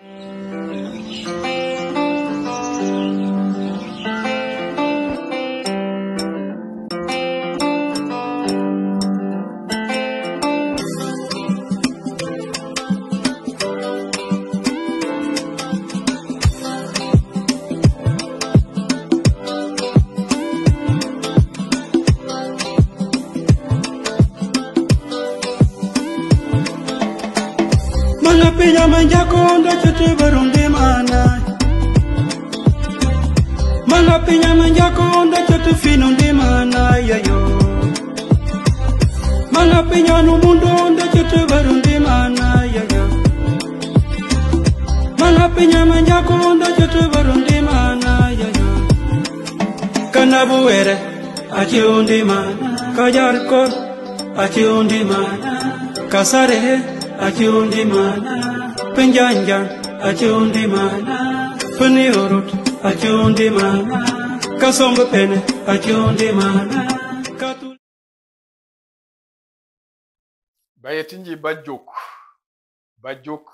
嗯 akiundimana kasare akiundimana penjanja akiundimana peniurut akiundimana kasombe pene akiundimana bayetinji bajuk bajuk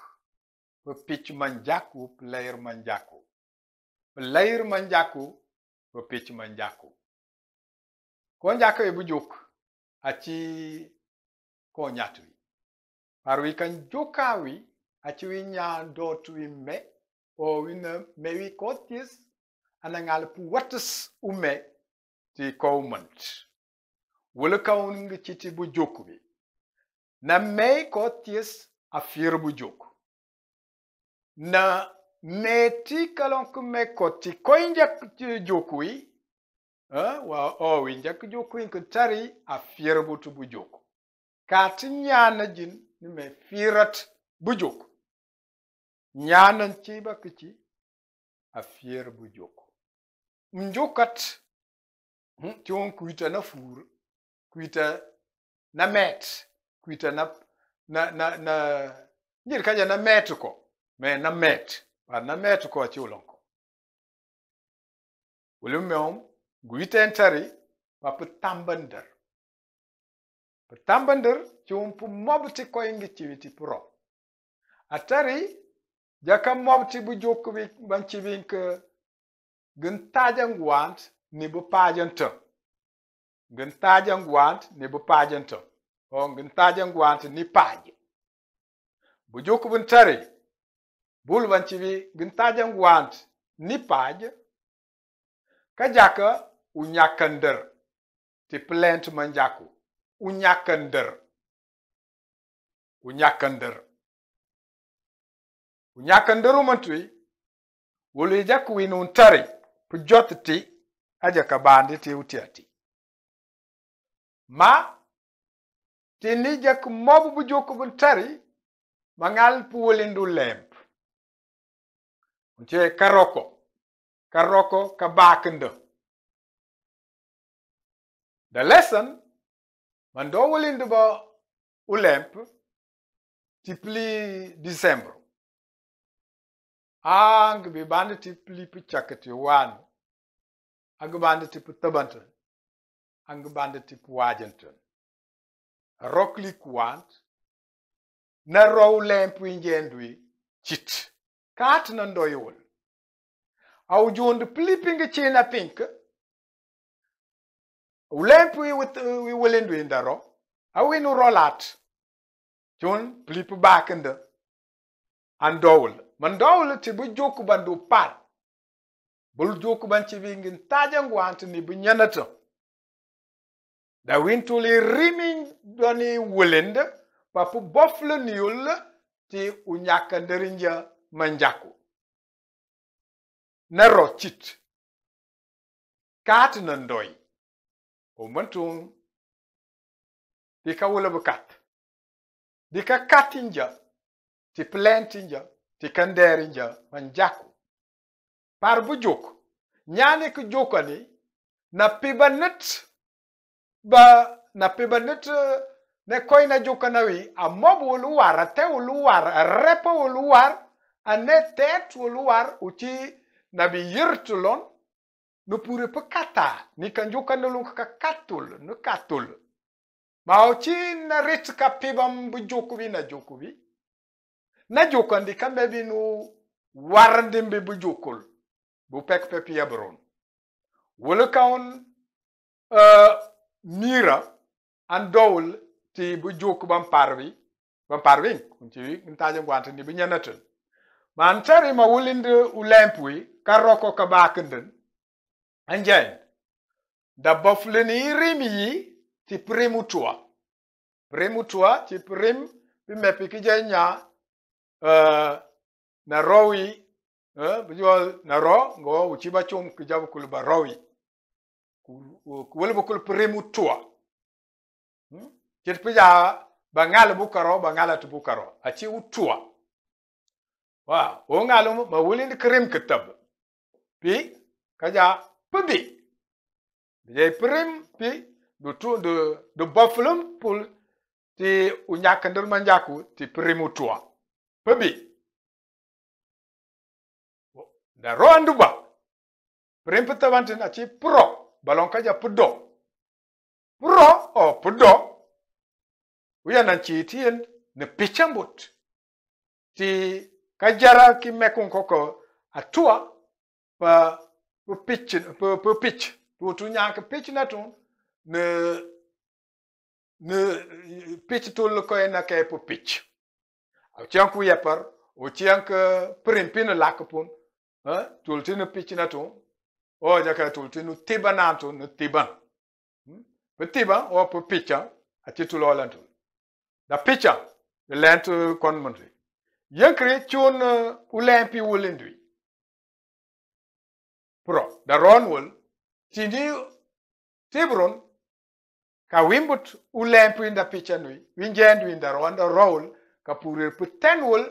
ɓe picc manjaku layir manjaku ɓe layir manjaku ɓe picc manjaku ko njaku e bujuk aci ko ñat wi par wi kan joka wi aci wi ñaandot wi me o wina me wi kotis anangal pu watis ume ti kow mant wala kawun ngi bu jokku bi na mey kotis a fir bu juk na meti kalonk me koti koy njak jokku wi eh, wa o wi njak jokku ngi tari a fir bu tu bu jokku kati ti nyana jin ni me firat bujuk nyanan chiba ba kici a fiyar bujuk mjukat ti hm, on kuita na fur kuita na met kuita na na na na njir kaja na met ko me na met pa na met ko ci ulon ko ulum meom guita entari tambandar ɓe tambadir cum pu mobti koyngi ciwiti puro a tari jaka mobti bu jokkwi ban ciwinke gin tajanguwant ni bu pajanto gin tajanguwant ni bu pajanto o oh, gin tajanguwant ni paj bu jokk bun tari bul ban ciwi gin tajanguwant ni paj ka jaka u nyakandir ti plant man jaku u ñakkander u ñakkander u ñakkanderumatuy wolu jakku wi nun tari pu jot ti aja ka bande ti wutiya ti ma ti ni jakk mobu bu jokku bu tari ma ŋal pu wolindu lemp ce karoko karoko ka bakende the lesson man do wulindubo ulemp tipli décembre hang bi bandi tipli pi cakati wanu ag bandi tipi tabantan ang bandi tipi wajantan roklik want na row lemp injendwi cit kat na ndoyiwul aw jund pilipingi cina pink Ulempi wiwilindwi ndaro awinu rolat chun plipu bakende andowul mandowul ti bu joku bandu pat bul joku ban ci bingin tajan gwanti ni bu nyanata da wintuli rimi doni wilinde papu bofle niul ti unyaka nderinja manjaku naro chit kat nandoi umëntun dikawul bëkat dikakath inja ti plent inja tikander inja mënjaku par bujuk nyani këjukani na pibanët ba na pibanët ne koi najukanawi amob wuluwar ate wuluwar arepa wuluwar ane tet wuluwar uci na bi yërtlon no kata ni kan jukan ka katul no katul mauchi na rit ka pibam bu jokubi na jokubi na jokandi kambe binu warndimbi bu jokul bu pek pek yabron wala kaun uh, mira an dowul ti bu jok ban parbi ban parbi kunti ntaje ngwante ni bi nyanatul man tari ma wulinde ulempui karoko ka bakenden anjen da bafuleni irimi yi ti prim utua prim utua ti prim pi mepi ki jan nya uh, eh, na rowi uh, eh, bijwa na ro ngo uchi ba chum ki jabu kul ba rowi kuwel bu kul prim utua hmm? tit ba ngal bu karo ba ngalat bu karo achi utua wa o ngalum ma wulin krim kitab pi kaja Pembi. Yai prim pi du tu du du bafulum pul ti unyakandel manjaku ti tua, Pembi. Da roan duba. Prem petawantin achi pro balon kaja pedo. Pro o pedo. Uyanan ci tien ne pichambut. Ti kajara ki mekun koko atua pa pe pitch pe pe pitch tu tu nya ke pitch na tu ne ne pitch tu lo ko na ke pe pitch a tian ku ya par o tian ke eh, prim pin la ke pun ha eh, tu lo tin pitch na tu o ja ka tu tin te na tu ne te ban hmm? pe te ban o pe pitch ah, a ti tu lo la tu da pitch a ah, le lent eh, kon mon ri yankre chun ulen pi ulen dui pro da ronwol ti ndi tibron ka wimbut u lemp winda picha nui winjend winda rwanda rowl ka purir pu tenwol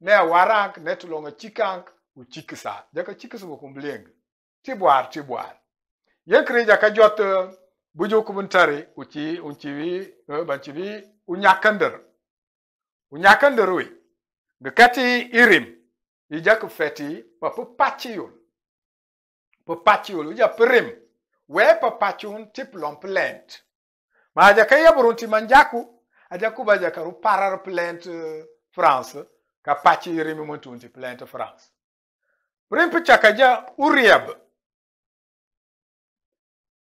ne warak ne tulonga chikank u chikisa jaka chikisa ko kumbleng tibwar tibwar yekri jaka jot eh, bujo kumuntari uchi unchiwi uh, banchiwi unyakandar unyakandar wi eh, gkati irim ijaku feti papu pachiyul pachiol wi prim. we pa tip lom adică adică adică plant ma ja ka yaburun ti manjaku aja kuba ja karu parar plant france ka pachi rimi muntun plant france Prim picha ka ja uriab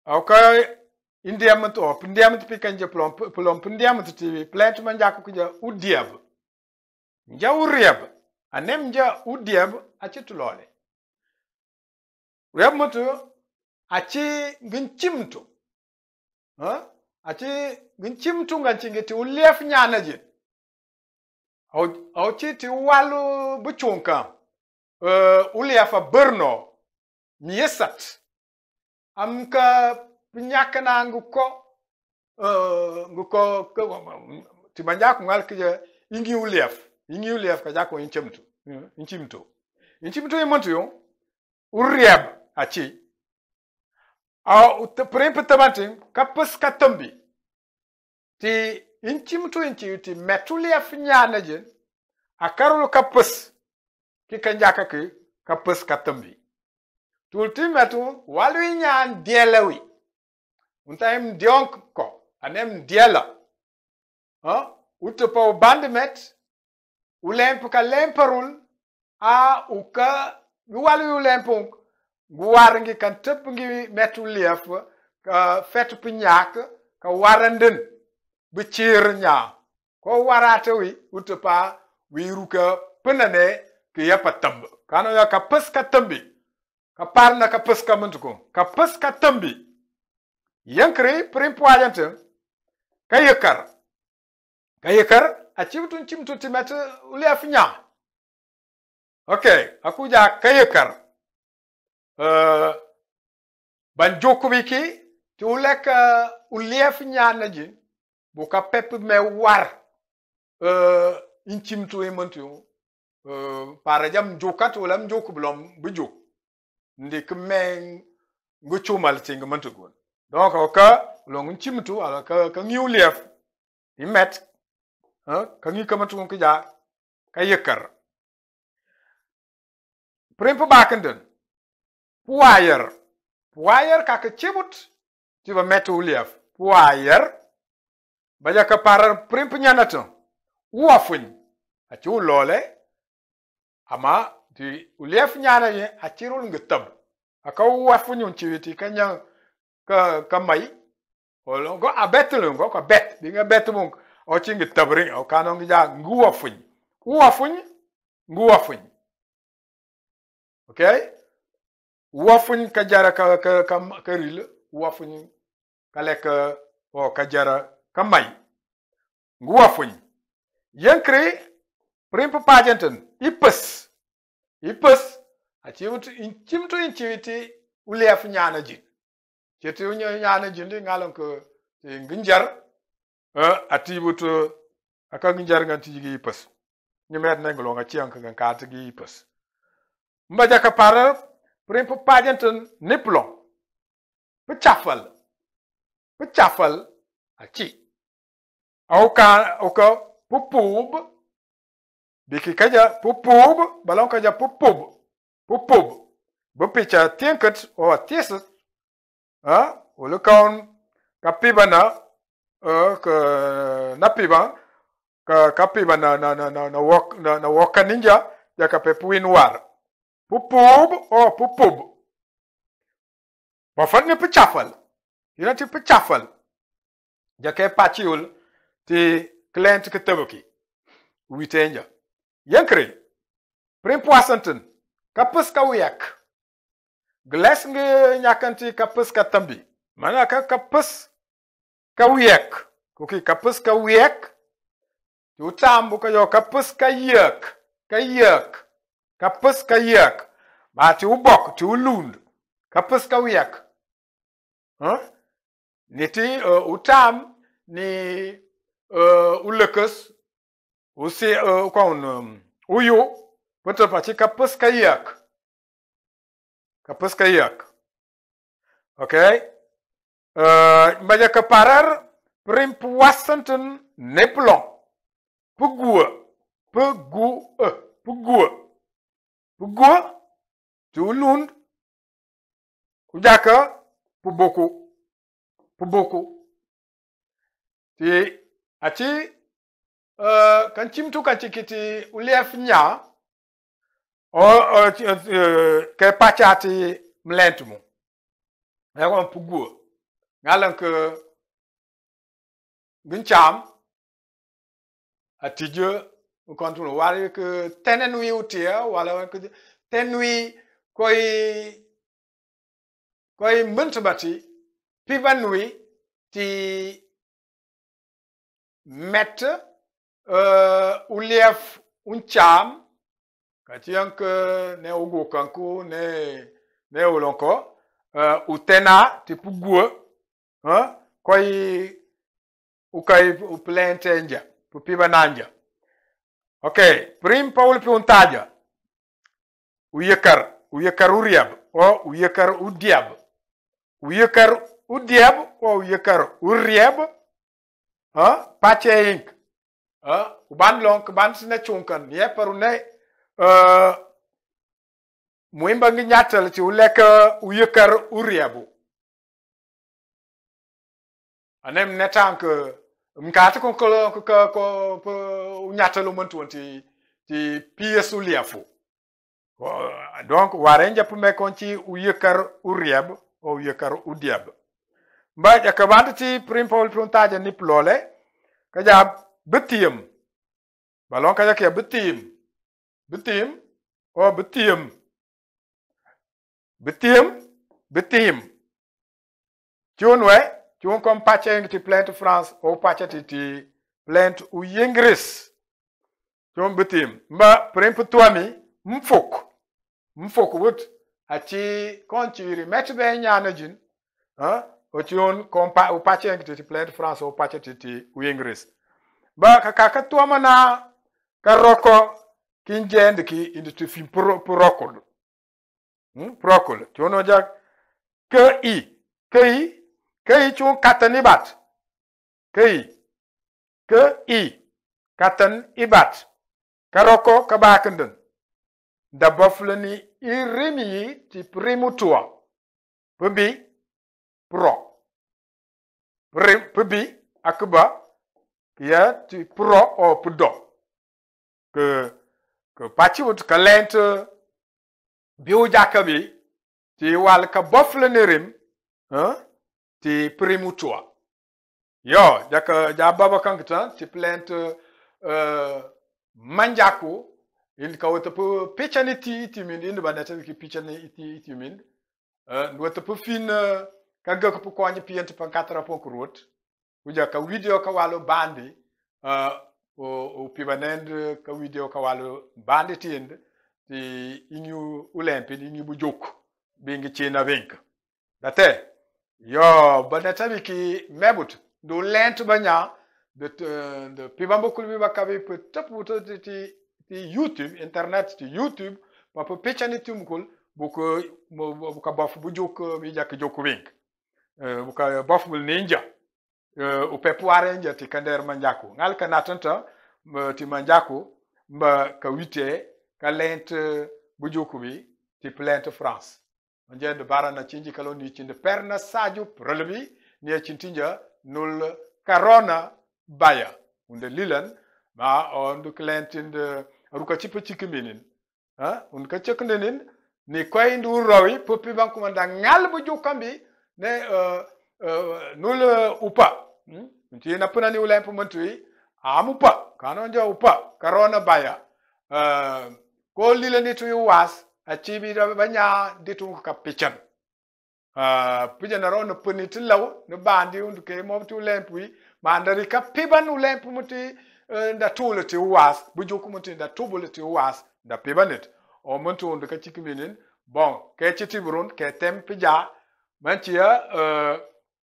awka indiam to pindiam ti pikan je plom plom pindiam tivi, plant manjaku ku ja udiab ja uriab anem ja udiab achitulole remmoto aci ngin cimto aci ngin cimtu ngan cingi ti ulef nyana je aw ci ti walu bu chunka uh, ulefa berno mi yesat am ka nyakana ngu ko uh, ko ti banjaku ngal kije ingi ulef ingi ulef ka jako inchimtu inchimtu inchimtu yemontu yo urreb aci e a prim pitamanti ka pus ka tumbi ti inci mutu inci ti metulia finya na jin a karul ka pus ki kan jaka ka e, pus ka tumbi tulti metu walu nyan dielawi untaim dionk ko anem diela ha utu pa bandemet ulemp ka lemparul a uka walu ulempunk ngu war ngi kan tepp ngi metu lief ka fetu pi nyak ka waranden bu ciir nya ko warate wi utepa wi ruka penane ki tamb kano ya ka pes ka tambi ka parna ka pes ka muntuko ka pes ka tambi yankri prim poajante ka yekar ka yekar a chimtun chimtun timet uliaf nya okay akuja ka yekar Euh, ban jok wiki te ou la ka euh, ulef nyanajin bo ka pep me war euh, in chimtu e mwantyo pareja mjoka te ou la mjok wala mwantyo ndi kemen nge chomal se nge mwantyo gwen donk waka ou la mwen chimtu ala ka nge ulef imet ka nge kwa mwantyo gwen ki ja ka yekar prem pou baken den poyer poyer kake cibut ti ba metu wuliyaf poyer ba jaka parar primp ñanato wuwafuñ aci wu loole ama ti wuliyaf ñana ñe acirul ngi tab aka wuwafuñu ci witi ka ñ ka, ka may ko a betlu ngo ko bet bi nga bet mu o ci ngi tab riñ okano ngi ja ngi wuwafuñ wuwafuñ ngi wuwafuñ okay wafuñ ka jara ka ka ka karil wafuñ ka lek o oh, ka jara ka may ngu wafuñ yankre primp pajenten ipes ipes achiwut inchimto inchiwiti ulef nyana jin cheti unyo nyana jin di ngalon ko nginjar eh, atibut eh, aka nginjar ngan ipas. ipes nyemet nenglo ngachiang ka ngatigi ipes mbaja ka parar Primp pa jenten nip lon. Pe chafel. Pe chafel. Achi. A ou ka, ou ka pupoub. Biki kaja pupoub. Balon kaja pupoub. Pupoub. Bopi chan tenkets ou atis. Ha? Ou lukan kapibana. A ou ka napiban. Kapibana nan wakan ninja. Jaka pe puin warp. Pupub, oh pupub. Mafan ni pechafal. Ina ti pechafal. Jake pachiul ti klient ke tabuki. Witenja. Yankri. Prim poasantin. Kapus ka wiyak. Glas nge nyakanti kapus ka tambi. Mana ka kapus ka wiyak. Kuki kapus ka wiyak. Tu tambu ka yo kapus ka yak Ka yak. Kapeskayak. Ba ti w bok, ti w lund. Kapeskayak. Ha? Euh, ni ti euh, utam, ni u lakas, u se, u kwa un, u yo, kapeskayak. Kapeskayak. Ok? Euh, e, mbaya keparar, prem pou asenten ne plon. Pou goue. Pou goue. Pou gwa, ti ou loun, ou daka, pou boku. Pou boku. Ti, ati, euh, e, euh, euh, kan chim tou kan chikiti ou lef nya, ou, ou, ti, e, ke patya ati mlent moun. E yon pou gwa. Nga lan ke, gwen cham, ati dje, Ou kontou nou, wale wè ke tenè noui ou tè ya, wale wè kè di, tenè noui kòi, kòi munt bati, piva noui, ti met, e, ou lièf un cham, kè ti anke, ne ou gò kankou, ne, ne ou lankò, e, ou tenè, ti pou gò, e, kòi, ou kèi, ou plènte njè, pou piva nanjè. Ok, prim paul o untaja. o uyekar uriab, o uyekar udiab. Uyekar udiab, o uyekar uriab. Ha? Pache ink. o Uban long, ban sine chunkan. Ye parune, uh, muimba ngi nyatel ci o uyekar uriabu. Anem netank, uh, um kaate ko ko ko ñattalo mantu won ti ti piyesu liya fo donc waren jappu me kon ci u yekar u rieb o yekar u dieb mba ka wanta ti prim paul pron taja nip lole ka ja bitiyem balon ka ja ke bitiyem bitiyem o bitiyem bitiyem bitiyem chiun we ti wun kom paceng ti plent france o pace ti ti plent u yingris ti wun bitim mba prim putuami mfuk mfuk wut aci kon ciri met be nyana jin ha o ti wun kom pa ti ti plent france o pace ti ti u yingris mba kakaka tuama na karoko kinjend ki indi ti fim prokol hmm? prokol ti wun ojak ke i ke i kayitun katanibat kayi ka i katan ibat karoko kabakindin da boflani irimiyi ti primutua pibi pro pibi akba ya ti pro o pdo ke ke pachiwut ka lent biu jakabi ti wal ka boflani rim hein eh? ti primu tua. Yo, jaka ja baba kan kita ti plant uh, manjaku in ka wata pu pechani ti ti min in ba nete ki pechani ti ti min. Uh, nwata pu fin uh, ka ga ku ko anyi pian ti pankatra po kurut. Uja ka video ka walo bandi uh, o, o pibanend ka video ka walo bandi ti end ti inyu ulempi inyu bujuk bingi china vinka. Datee. yo banatariki mebut du lent banya de pibambo kulbi bakabi pe taputo ti ti youtube internet ti youtube ma pe pechani tumkul buku buka bafu bujuk mi jak joku wink e, buka bafu bul ninja e, upe puare nja ti kander manjaku ngal kanatanta ti manjaku mba ka wite ka lent e, bujuku bi ti plent france onje de barana na cinji kalo ni perna saju prelebi ni cintinja nul karona baya unde lilan ma ondu klentinde ruka cipa cikiminin ha un ka cekndenin ni koy ndu rawi popi banku manda ngal kambi jukambi ne euh, euh, nul upa euh, hmm? nti na puna ni ulen pumantui amupa kanonja upa karona baya uh, ko itu tuyu was a ciɓiɗa ɓa ah, ña ka pican pican aro ni pini ti lau ni bandi undu ke mom ti ulen pui ka piban ulen pu muti eh, nda tulu ti uwas buju ku muti nda tubulu ti uwas pibanit o muntu undu ka cikiminin bon ke citi burun ke tem pija manchiya eh,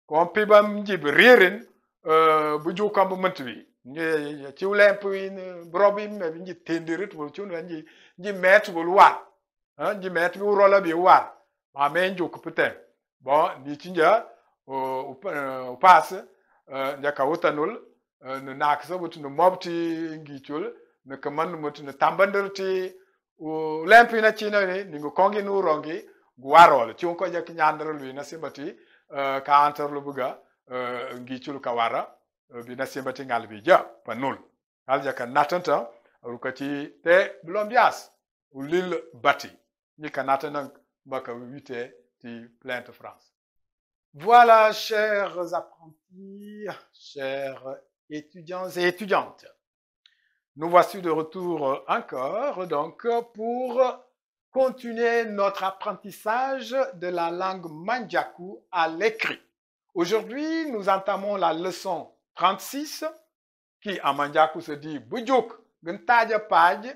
kon pibam jibi ririn eh, buju kambu muntu bi ci ulen pui brobi me bi nji tendirit bul chun nji nji met bul wat jime ti wuro lo bi war ma me nju kupte bo ni chinja pas nja ka utanul nu naksa but no mobti ngichul nu kaman mot nu tambandur ti lempi na chino ni ningu kongi nu rongi guarol chung ko ja nyandro lui na simbati ka antar lu buga ngichul ka wara bi na simbati ngal bi ja panul al ja ka natanta rukati te blombias ulil bati E voilà, chers apprentis, chers étudiants et étudiantes. Nous voici de retour encore, donc, pour continuer notre apprentissage de la langue Mandjaku à l'écrit. Aujourd'hui, nous entamons la leçon 36, qui en Mandjaku se dit Bujuk, Paj,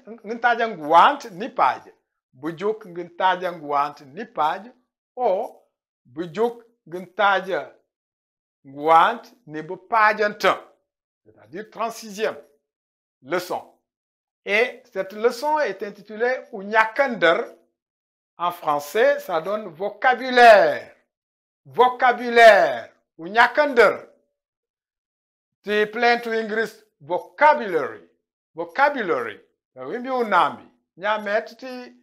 bujuk ngin taja nguant nipaj o bujuk ngin taja nguant C'est-à-dire 36e leçon. Et cette leçon est intitulée Unyakander. En français, ça donne vocabulaire. Vocabulaire. Unyakander. Tu plein to English vocabulary. Vocabulary. Wimbi unambi. Nyamet ti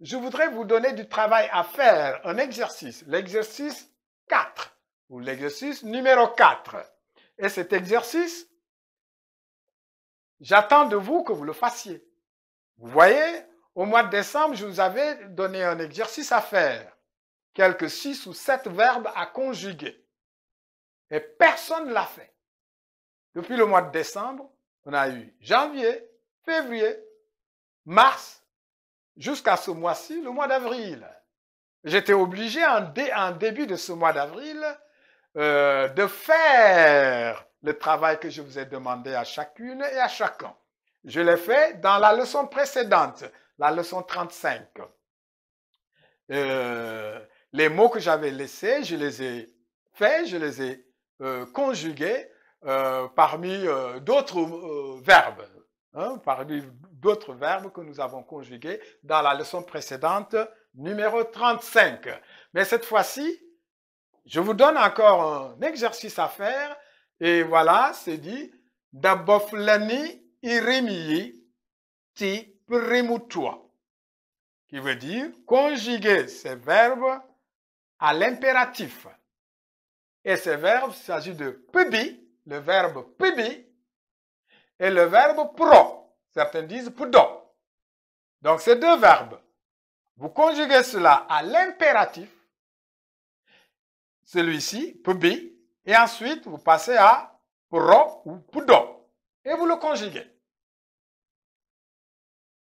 je voudrais vous donner du travail à faire, un exercice, l'exercice 4 ou l'exercice numéro 4. Et cet exercice, j'attends de vous que vous le fassiez. Vous voyez, au mois de décembre, je vous avais donné un exercice à faire, quelques six ou sept verbes à conjuguer. Et personne ne l'a fait. Depuis le mois de décembre, on a eu janvier, février, mars, jusqu'à ce mois-ci, le mois d'avril. J'étais obligé en, début de ce mois d'avril euh, de faire le travail que je vous ai demandé à chacune et à chacun. Je l'ai fait dans la leçon précédente, la leçon 35. Euh, les mots que j'avais laissés, je les ai faits, je les ai euh, conjugués parmi d'autres verbes, hein, parmi d'autres verbes que nous avons conjugués dans la leçon précédente, numéro 35. Mais cette fois-ci, je vous donne encore un exercice à faire. Et voilà, c'est dit Daboflani irimi ti toi, qui veut dire conjuguer ces verbes à l'impératif. Et ces verbes, il s'agit de pubi, le verbe pubi, et le verbe pro. Certains disent poudon. Donc ces deux verbes, vous conjuguez cela à l'impératif, celui-ci, pubi, et ensuite vous passez à pro ou poudon, et vous le conjuguez.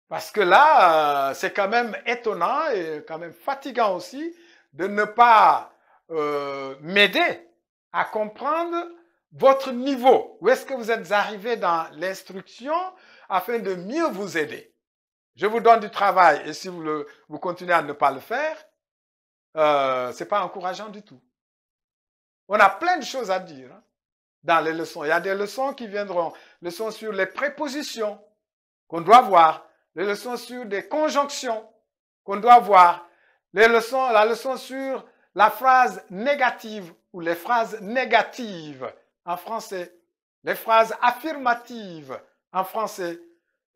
Parce que là, euh, c'est quand même étonnant et quand même fatigant aussi de ne pas euh, m'aider à comprendre votre niveau. Où est-ce que vous êtes arrivé dans l'instruction afin de mieux vous aider. Je vous donne du travail et si vous, continuez à ne pas le faire, euh, ce n'est pas encourageant du tout. On a plein de choses à dire hein, dans les leçons. Il y a des leçons qui viendront. Leçons sur les prépositions qu'on doit voir. Les leçons sur des conjonctions qu'on doit voir. Les leçons, la leçon sur la phrase négative ou les phrases négatives en français. Les phrases affirmatives en français,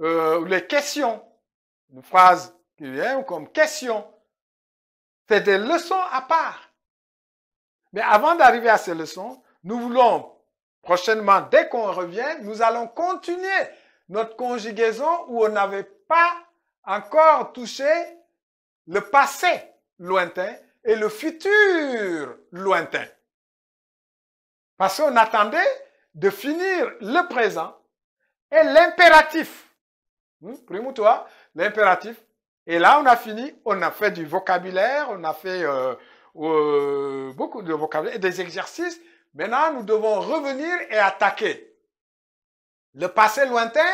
euh, les questions, une phrase qui vient comme question, c'est des leçons à part. Mais avant d'arriver à ces leçons, nous voulons prochainement, dès qu'on revient, nous allons continuer notre conjugaison où on n'avait pas encore touché le passé lointain et le futur lointain. Parce qu'on attendait de finir le présent et l'impératif. Hmm? toi l'impératif. Et là, on a fini, on a fait du vocabulaire, on a fait euh, euh, beaucoup de vocabulaire et des exercices. Maintenant, nous devons revenir et attaquer le passé lointain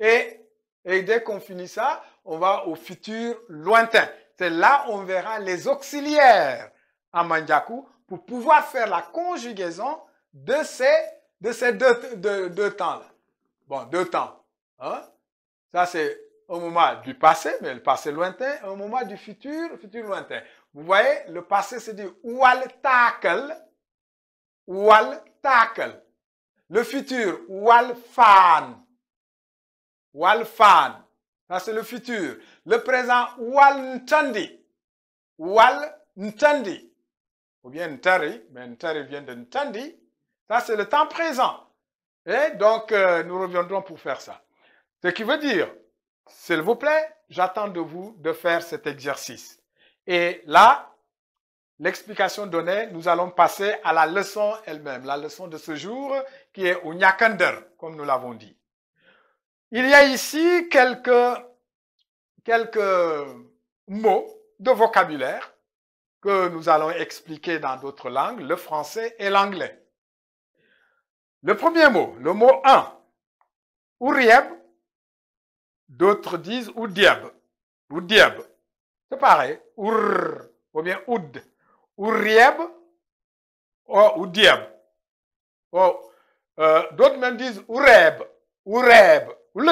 et, dès qu'on finit ça, on va au futur lointain. C'est là on verra les auxiliaires à Mandjaku pour pouvoir faire la conjugaison de ces, de ces deux temps-là. Bon, deux temps. Hein? Ça, c'est un moment du passé, mais le passé lointain, un moment du futur, futur lointain. Vous voyez, le passé, c'est du wal takel, wal takel. Le futur, wal fan, wal fan. Ça, c'est le futur. Le présent, wal ntandi, wal ntandi. Ou bien ntari, mais ntari vient de ntandi. Ça, c'est le temps présent. Et donc, euh, nous reviendrons pour faire ça. Ce qui veut dire, s'il vous plaît, j'attends de vous de faire cet exercice. Et là, l'explication donnée, nous allons passer à la leçon elle-même, la leçon de ce jour qui est Unyakander, comme nous l'avons dit. Il y a ici quelques, quelques mots de vocabulaire que nous allons expliquer dans d'autres langues, le français et l'anglais. Le premier mot, le mot 1, ourieb, d'autres disent ou diab, C'est pareil, our, ou bien oud, ou ou euh, d'autres même disent oureb, oureb, ou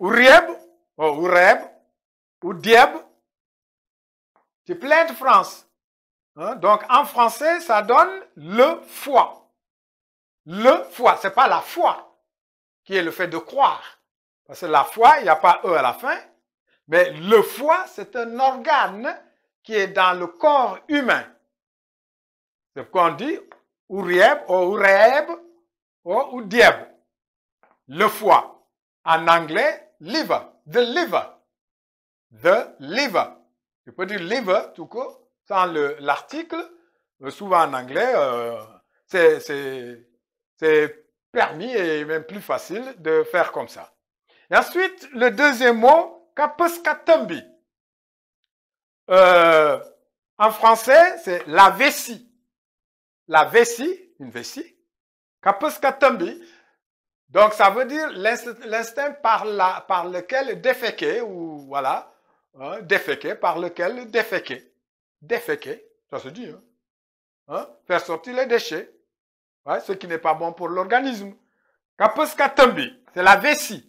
oureb, ou ou c'est plein de France. Hein? Donc en français, ça donne le foi. Le foi, ce n'est pas la foi qui est le fait de croire. Parce que la foi, il n'y a pas E à la fin. Mais le foie, c'est un organe qui est dans le corps humain. C'est pourquoi on dit Urieb, ou oh, réeb ou oh, Dieb. Le foie. En anglais, liver. The liver. The liver. Tu peux dire liver tout court. Sans l'article, euh, souvent en anglais, euh, c'est permis et même plus facile de faire comme ça. Et ensuite, le deuxième mot, kapuskatumbi. Euh, en français, c'est la vessie. La vessie, une vessie. Kapuskatumbi. Donc, ça veut dire l'instinct par, lequel déféquer, ou voilà, hein, déféquer, par lequel déféquer déféquer, ça se dit, hein. Hein? faire sortir les déchets, ce qui n'est pas bon pour l'organisme. Kapuskatumbi, c'est la vessie.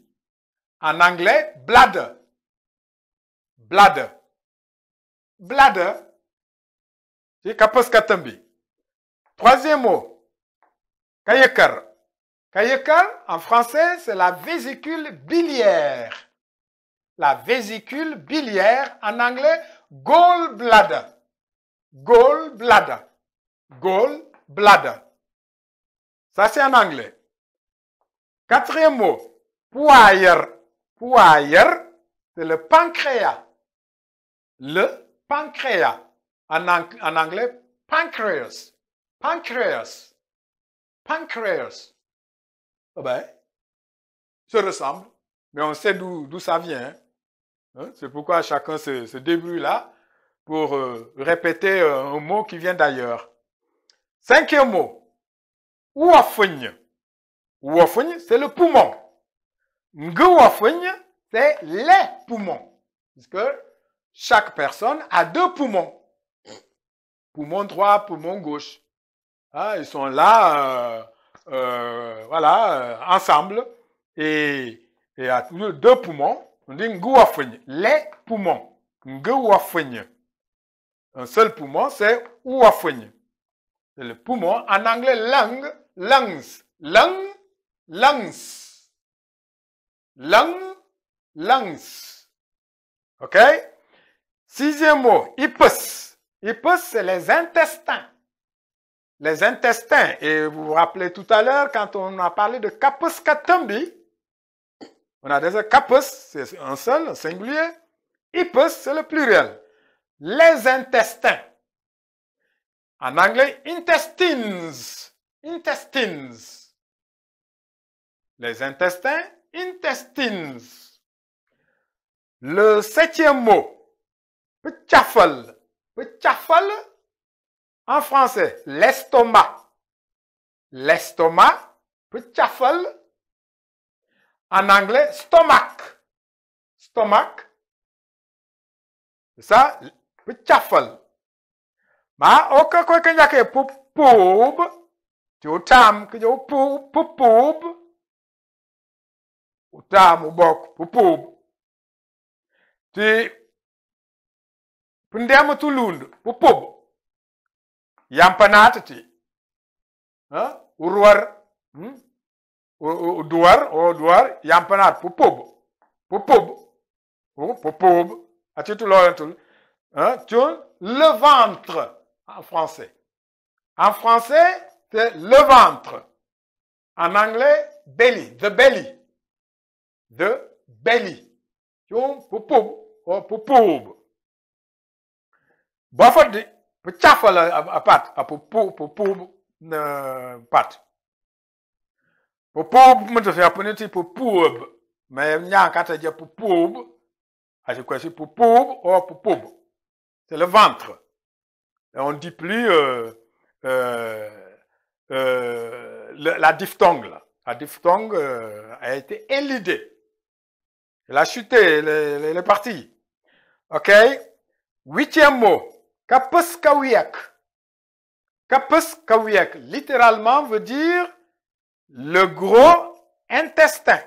En anglais, bladder. Bladder. Bladder, c'est Troisième mot, kayekar. Kayekar, en français, c'est la vésicule biliaire. La vésicule biliaire, en anglais, gallbladder. Gall bladder. Gall bladder. Ça, c'est en anglais. Quatrième mot, poire. Poire, c'est le pancréas. Le pancréas. En, anglais, pancreas. Pancreas. Pancreas. Eh ben, ça ressemble, mais on sait d'où ça vient. Hein. Hein, c'est pourquoi chacun se, se débrouille là pour euh, répéter euh, un mot qui vient d'ailleurs. Cinquième mot, ouafugne. Ouafugne, c'est le poumon. Ngouafugne, c'est les poumons. que chaque personne a deux poumons. Poumon droit, poumon gauche. Ah, ils sont là, euh, voilà, ensemble. Et, et à deux poumons, on dit les poumons. Ngouafugne un seul poumon, c'est ouafouigne. le poumon. En anglais, langue, lungs. Lung, lungs. Lung, lungs. OK? Sixième mot, hippos. Hippos, c'est les intestins. Les intestins. Et vous vous rappelez tout à l'heure, quand on a parlé de capus katumbi, on a déjà capus, c'est un seul, un singulier. Hippus, c'est le pluriel les intestins. En anglais, intestines. Intestines. Les intestins, intestines. Le septième mot, en français, l'estomac. L'estomac, En anglais, stomach. Stomach. Ça, chafal ma ok ko ke nyake pup pup tu tam ke jo pup pup utam ubok pup pup ti pundiamo tulund pup pup yampanat ti ha urwar hm o duar o duar yampanat pup pup pup pup pup atitu loyantul Hein, tu Le ventre en français. En français, c'est le ventre. En anglais, belly, the belly. The belly. Tu vois? Poupoub, oh, poupoub. Bon, faut dire, tchafal à pâte, à poupoub, poupoub, euh, pâte. Poupoub, moi, je fais apprendre poupoub. Mais, n'y a qu'à te dire poupoub. Ah, c'est quoi, Ou poupoub, oh, c'est le ventre. on ne dit plus euh, euh, euh, la diphtongue. La diphtongue a été élidée. Elle a chuté, elle, est partie. OK Huitième mot. Kapuskawiak. Kapuskawiak, littéralement, veut dire le gros intestin.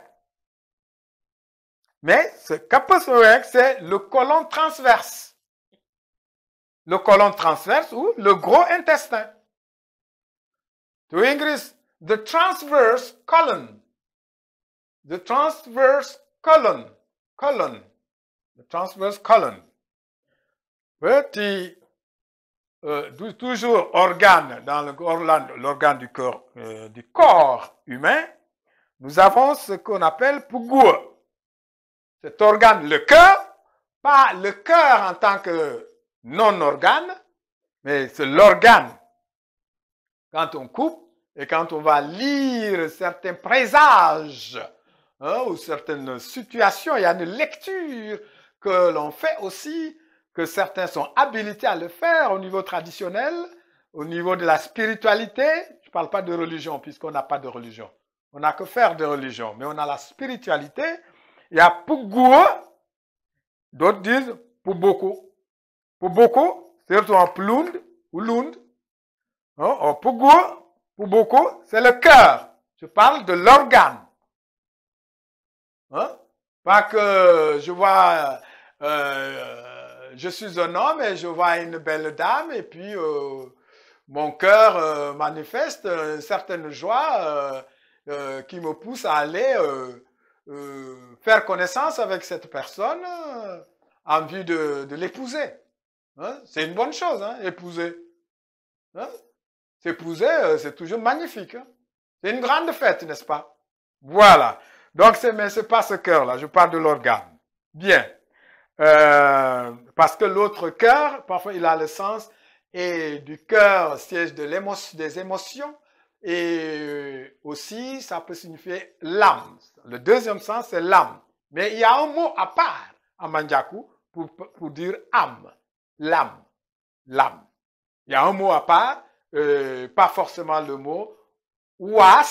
Mais ce kapuskawiak, c'est le colon transverse le colon transverse ou le gros intestin. To English, the transverse colon. The transverse colon. Colon. The transverse colon. Petit, euh, toujours organe dans l'organe euh, du corps, humain, nous avons ce qu'on appelle Pugua. Cet organe, le cœur, pas le cœur en tant que non-organe, mais c'est l'organe. Quand on coupe et quand on va lire certains présages hein, ou certaines situations, il y a une lecture que l'on fait aussi, que certains sont habilités à le faire au niveau traditionnel, au niveau de la spiritualité. Je ne parle pas de religion puisqu'on n'a pas de religion. On n'a que faire de religion, mais on a la spiritualité. Il y a pour d'autres disent pour beaucoup. Pour beaucoup, c'est en plound ou lund. pour beaucoup, c'est le cœur. Je parle de l'organe. Hein? Pas que je vois, euh, je suis un homme et je vois une belle dame et puis euh, mon cœur euh, manifeste une certaine joie qui me pousse à aller faire connaissance avec cette personne en vue de l'épouser. Hein? C'est une bonne chose, hein? épouser. Hein? Euh, c'est toujours magnifique. Hein. C'est une grande fête, n'est-ce pas? Voilà. Donc, ce n'est pas ce cœur-là. Je parle de l'organe. Bien. Euh, parce que l'autre cœur, parfois, il a le sens et du cœur siège de des émotions et euh, aussi ça peut signifier l'âme. Le deuxième sens c'est l'âme, mais il y a un mot à part à Manjaku pour dire âme l'âme. L'âme. Il y a un mot à part, euh, pas forcément le mot ouas,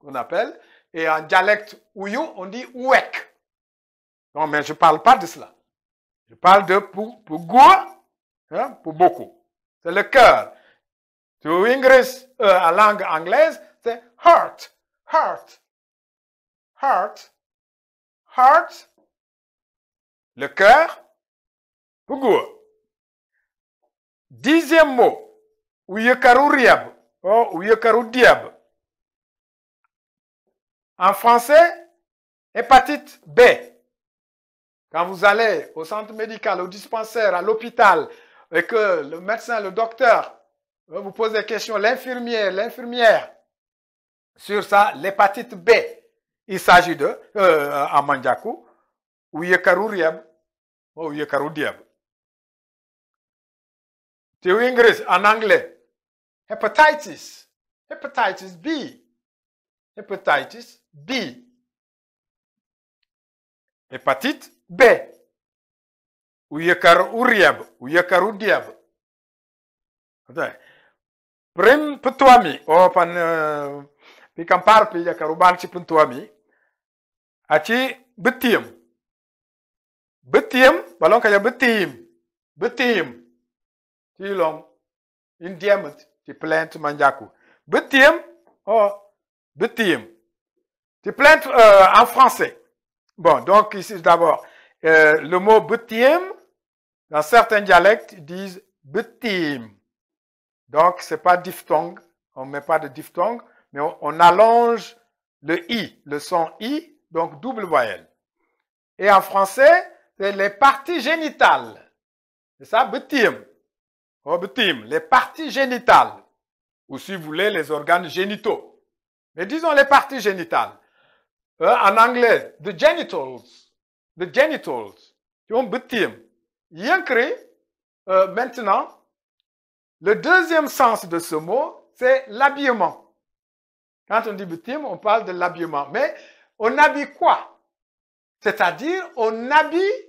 qu'on appelle, et en dialecte ouyou, on dit ouek. Non, mais je ne parle pas de cela. Je parle de pour, pour hein, pour beaucoup. C'est le cœur. To euh, en langue anglaise, c'est heart, heart, heart, heart, le cœur, pour Dixième mot, oui Riab, ou Diab. En français, hépatite B. Quand vous allez au centre médical, au dispensaire, à l'hôpital, et que le médecin, le docteur, vous pose des questions, l'infirmière, l'infirmière, sur ça, l'hépatite B. Il s'agit de, euh, à Mandjaku, Riab, ou Diab. The English en anglais. Hepatitis. Hepatitis B. Hepatitis B. Hepatite B. Uyekar uriab. Uyekar udiab. Prim putuami. O oh, pan uh, eh, picampar pi yakar ubanchi putuami. Aci betiam. Betiam. balonka ya betiam. Betiam. long in diamond ti plant manjaku betiem oh betiem ti plant euh, en français bon donc ici d'abord euh, le mot betiem dans certains dialectes ils disent betiem donc c'est pas diphtongue on met pas de diphtongue mais on, allonge le i le son i donc double voyelle et en français c'est les parties génitales c'est ça betiem les parties génitales, ou si vous voulez, les organes génitaux. Mais disons les parties génitales. Euh, en anglais, the genitals. The genitals. Obtime. Yankri, euh, maintenant, le deuxième sens de ce mot, c'est l'habillement. Quand on dit butim, on parle de l'habillement. Mais on habille quoi C'est-à-dire, on habille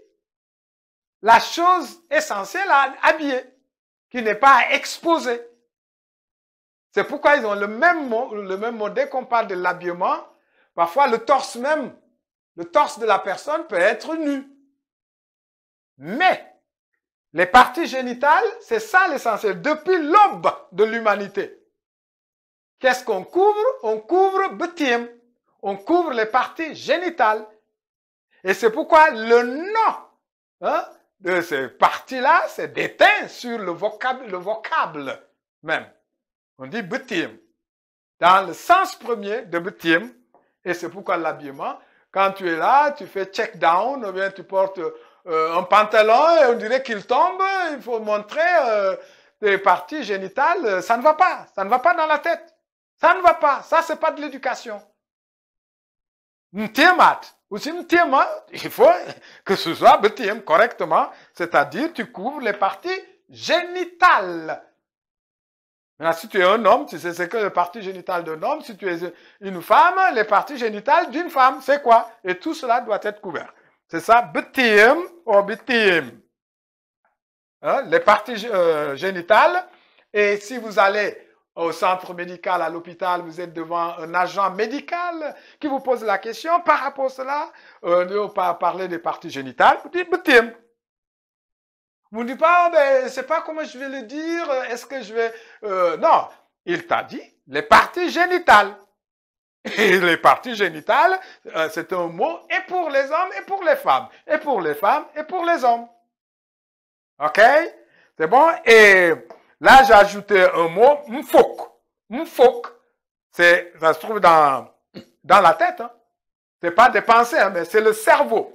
la chose essentielle à habiller qui n'est pas exposé. C'est pourquoi ils ont le même mot, le même mot. Dès qu'on parle de l'habillement, parfois le torse même, le torse de la personne peut être nu. Mais les parties génitales, c'est ça l'essentiel. Depuis l'aube de l'humanité, qu'est-ce qu'on couvre On couvre Betim. On couvre les parties génitales. Et c'est pourquoi le nom hein, de ces parties-là, c'est déteint sur le vocable, le vocable même. On dit betim. Dans le sens premier de betim, et c'est pourquoi l'habillement, quand tu es là, tu fais check down, ou bien tu portes euh, un pantalon et on dirait qu'il tombe, il faut montrer des euh, parties génitales, euh, ça ne va pas, ça ne va pas dans la tête. Ça ne va pas, ça c'est pas de l'éducation il faut que ce soit correctement, c'est-à-dire tu couvres les parties génitales. Maintenant, si tu es un homme, tu c'est que les parties génitales d'un homme. Si tu es une femme, les parties génitales d'une femme, c'est quoi Et tout cela doit être couvert. C'est ça, BTM ou BTM. Hein, les parties euh, génitales. Et si vous allez au centre médical, à l'hôpital, vous êtes devant un agent médical qui vous pose la question. Par rapport à cela, euh, ne pas parler des parties génitales. Vous dites, Boutim. Vous ne dites pas, oh, ben, c'est pas comment je vais le dire, est-ce que je vais... Euh, non, il t'a dit les parties génitales. Et les parties génitales, euh, c'est un mot et pour les hommes et pour les femmes. Et pour les femmes et pour les hommes. OK C'est bon Et Là, j'ai ajouté un mot, mfok. Mfok, ça se trouve dans, dans la tête. Hein. Ce n'est pas des pensées, hein, mais c'est le cerveau.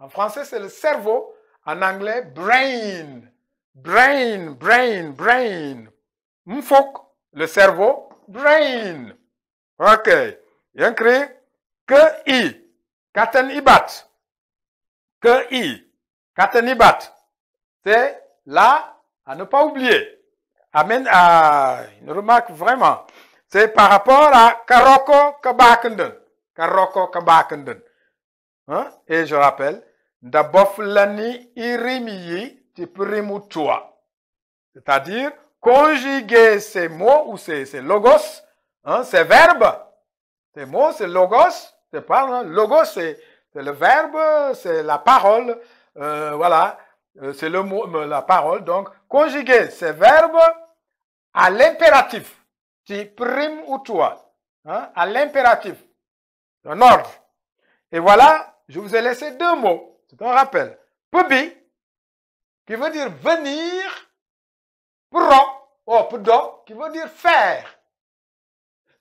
En français, c'est le cerveau. En anglais, brain. Brain, brain, brain. Mfok, le cerveau, brain. OK. Il cri que i. Katen ibat. Que i. Katen ibat. C'est là à ne pas oublier. Amen. à ah, une remarque vraiment. C'est par rapport à Karoko Kabakenden. Karoko Kabakenden. Hein? Et je rappelle, Daboflani irimiyi tiprimutua. C'est-à-dire, conjuguer ces mots ou ces, logos, hein, ces verbes. Ces mots, ces logos, c'est hein, logos, c'est le verbe, c'est la parole, euh, voilà, euh, c'est le mot, la parole. Donc, conjuguer ces verbes à l'impératif Tu prime ou toi, hein, à l'impératif, un ordre. Et voilà, je vous ai laissé deux mots, c'est un rappel. Pubi, qui veut dire venir, pro, oh, qui veut dire faire.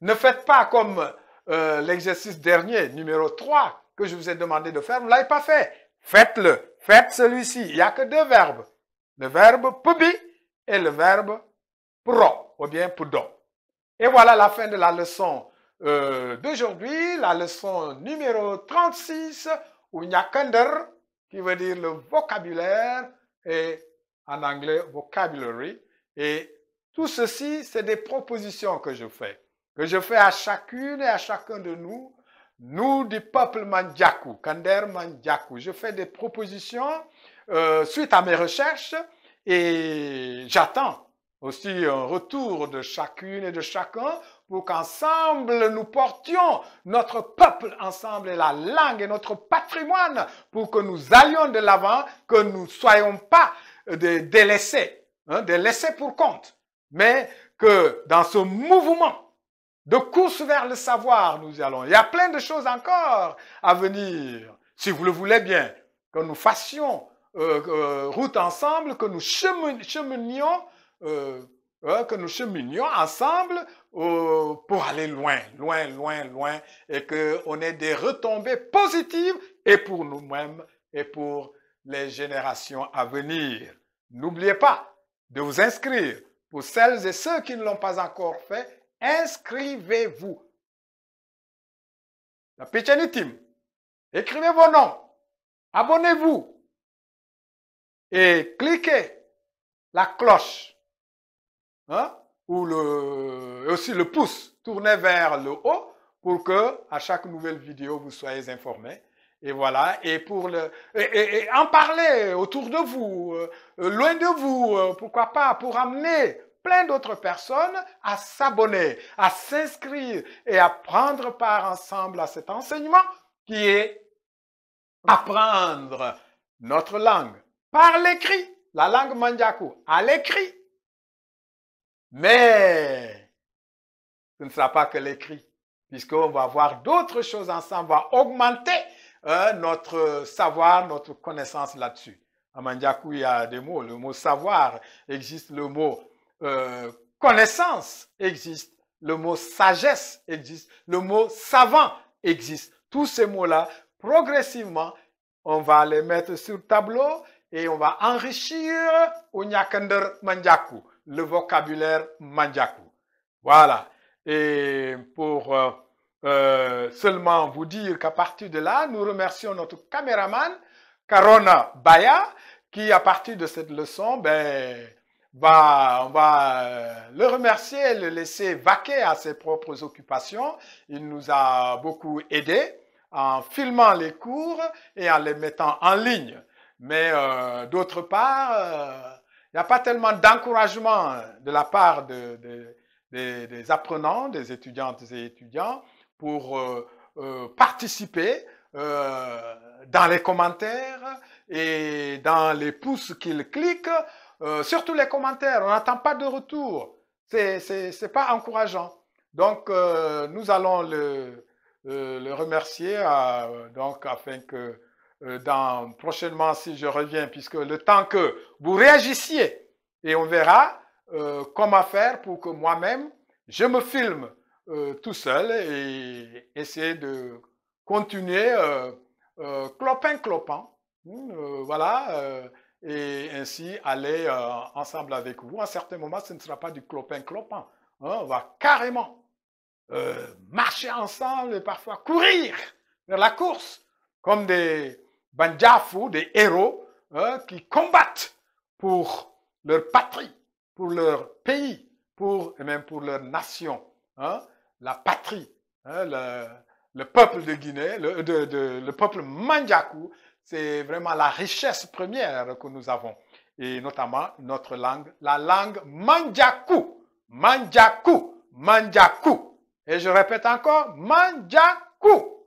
Ne faites pas comme euh, l'exercice dernier, numéro 3, que je vous ai demandé de faire, vous ne l'avez pas fait. Faites-le, faites celui-ci. Il n'y a que deux verbes. Le verbe pubi et le verbe pro ou bien pour don. Et voilà la fin de la leçon euh, d'aujourd'hui, la leçon numéro 36, ou nyakander, qui veut dire le vocabulaire, et en anglais vocabulary. Et tout ceci, c'est des propositions que je fais, que je fais à chacune et à chacun de nous, nous du peuple Mandjaku, Kander Mandjaku. Je fais des propositions euh, suite à mes recherches et j'attends aussi un retour de chacune et de chacun pour qu'ensemble nous portions notre peuple ensemble et la langue et notre patrimoine pour que nous allions de l'avant, que nous ne soyons pas délaissés, hein, délaissés pour compte, mais que dans ce mouvement de course vers le savoir, nous y allons. Il y a plein de choses encore à venir, si vous le voulez bien, que nous fassions euh, euh, route ensemble, que nous cheminions euh, euh, que nous cheminions ensemble euh, pour aller loin, loin, loin, loin, et qu'on ait des retombées positives et pour nous-mêmes et pour les générations à venir. N'oubliez pas de vous inscrire. Pour celles et ceux qui ne l'ont pas encore fait, inscrivez-vous. La E-Team Écrivez vos noms. Abonnez-vous. Et cliquez la cloche Hein, ou le, aussi le pouce tourné vers le haut pour que à chaque nouvelle vidéo, vous soyez informé Et voilà, et pour le et, en parler autour de vous, euh, loin de vous, euh, pourquoi pas, pour amener plein d'autres personnes à s'abonner, à s'inscrire et à prendre part ensemble à cet enseignement qui est apprendre notre langue par l'écrit, la langue mandjaku, à l'écrit, mais ce ne sera pas que l'écrit, puisqu'on va voir d'autres choses ensemble, on va augmenter hein, notre savoir, notre connaissance là-dessus. À Mandiakou, il y a des mots. Le mot savoir existe, le mot euh, connaissance existe, le mot sagesse existe, le mot savant existe. Tous ces mots-là, progressivement, on va les mettre sur le tableau et on va enrichir Onyakunder Mandiakou le vocabulaire manjaku Voilà. Et pour euh, euh, seulement vous dire qu'à partir de là, nous remercions notre caméraman, Karona Baya, qui à partir de cette leçon, ben, va, on va euh, le remercier, et le laisser vaquer à ses propres occupations. Il nous a beaucoup aidé en filmant les cours et en les mettant en ligne. Mais d'autre part, il n'y a pas tellement d'encouragement euh, de la part de, des, apprenants, des étudiantes et étudiants pour euh, euh, participer dans les commentaires et dans les pouces qu'ils cliquent, surtout les commentaires. On n'attend pas de retour. Ce n'est pas encourageant. Donc, nous allons le, remercier donc, afin que euh, dans, prochainement si je reviens, puisque le temps que vous réagissiez et on verra euh, comment faire pour que moi-même, je me filme euh, tout seul et essayer de continuer clopin clopin. Hum, voilà. et ainsi aller ensemble avec vous. À certains moments, ce ne sera pas du clopin clopin. Hein, on va carrément marcher ensemble et parfois courir vers la course comme des, Banjafu, des héros hein, qui combattent pour leur patrie, pour leur pays, pour, et même pour leur nation. Hein, la patrie, hein, le, peuple de Guinée, le, de, le peuple Mandjaku, c'est vraiment la richesse première que nous avons. Et notamment notre langue, la langue Mandjaku. Mandjaku, Mandjaku. Et je répète encore, Mandjaku.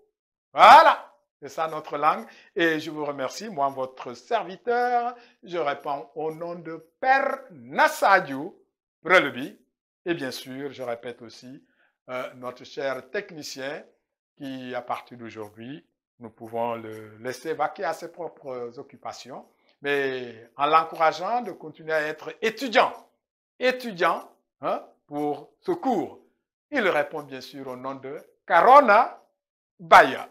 Voilà. C'est ça notre langue. Et je vous remercie, moi, votre serviteur. Je réponds au nom de Père Nassadio Relebi. Et bien sûr, je répète aussi euh, notre cher technicien qui, à partir d'aujourd'hui, nous pouvons le laisser vaquer à ses propres occupations, mais en l'encourageant de continuer à être étudiant, étudiant hein, pour ce cours. Il répond bien sûr au nom de Carona Baya.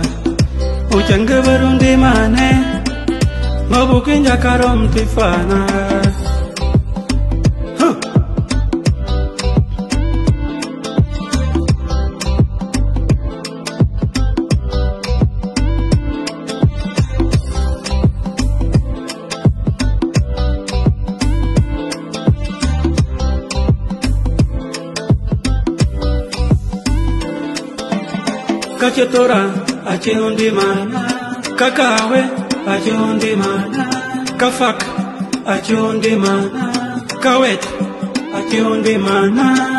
uchenge burundi mane mabukinja karom tifana Kacetora akirundima kakawe akirundima kafak akirundima kawet mana.